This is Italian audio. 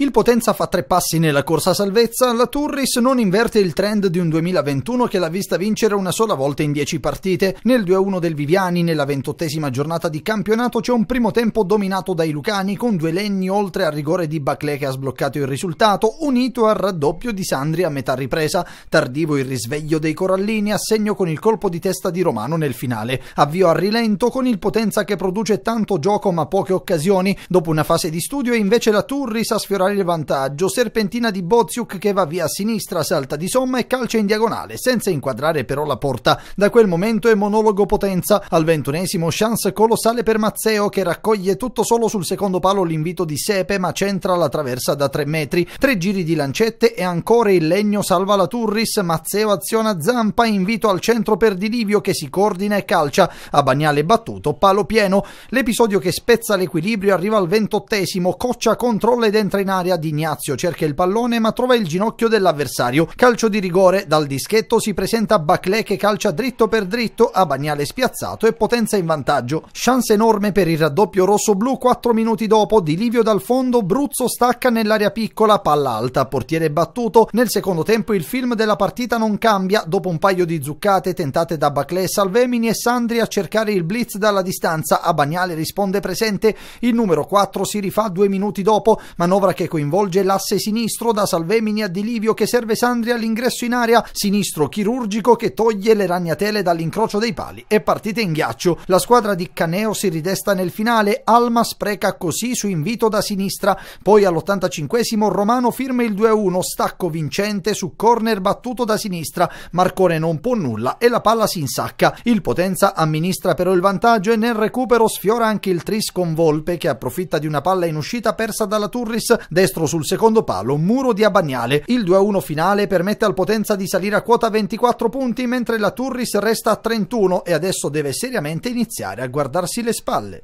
Il Potenza fa tre passi nella corsa salvezza, la Turris non inverte il trend di un 2021 che l'ha vista vincere una sola volta in dieci partite. Nel 2-1 del Viviani, nella ventottesima giornata di campionato, c'è un primo tempo dominato dai Lucani con due legni oltre al rigore di Baclé che ha sbloccato il risultato, unito al raddoppio di Sandri a metà ripresa. Tardivo il risveglio dei Corallini a segno con il colpo di testa di Romano nel finale. Avvio a rilento con il Potenza che produce tanto gioco ma poche occasioni. Dopo una fase di studio invece la Turris ha sfiorato il vantaggio. Serpentina di Boziuk che va via a sinistra, salta di somma e calcia in diagonale, senza inquadrare però la porta. Da quel momento è monologo potenza. Al ventunesimo chance colossale per Mazzeo che raccoglie tutto solo sul secondo palo l'invito di Sepe ma centra la traversa da tre metri. Tre giri di lancette e ancora il legno salva la Turris. Mazzeo aziona zampa, invito al centro per Dilivio che si coordina e calcia. A Bagnale battuto, palo pieno. L'episodio che spezza l'equilibrio arriva al ventottesimo. Coccia controlla ed entra in aria area Di Ignazio cerca il pallone ma trova il ginocchio dell'avversario. Calcio di rigore, dal dischetto si presenta Baclé che calcia dritto per dritto, a Bagnale spiazzato e potenza in vantaggio. Chance enorme per il raddoppio rosso-blu 4 minuti dopo, Di Livio dal fondo, Bruzzo stacca nell'area piccola, palla alta, portiere battuto. Nel secondo tempo il film della partita non cambia, dopo un paio di zuccate tentate da Baclé, Salvemini e Sandri a cercare il blitz dalla distanza, a Bagnale risponde presente, il numero 4 si rifà due minuti dopo, manovra che coinvolge l'asse sinistro da Salvemini a Dilivio che serve Sandri all'ingresso in area, sinistro chirurgico che toglie le ragnatele dall'incrocio dei pali e partite in ghiaccio. La squadra di Caneo si ridesta nel finale, Alma spreca così su invito da sinistra, poi all85 Romano firma il 2-1, stacco vincente su corner battuto da sinistra, Marcone non può nulla e la palla si insacca. Il Potenza amministra però il vantaggio e nel recupero sfiora anche il tris con Volpe che approfitta di una palla in uscita persa dalla Turris destro sul secondo palo, muro di Abagnale. Il 2-1 finale permette al Potenza di salire a quota 24 punti, mentre la Turris resta a 31 e adesso deve seriamente iniziare a guardarsi le spalle.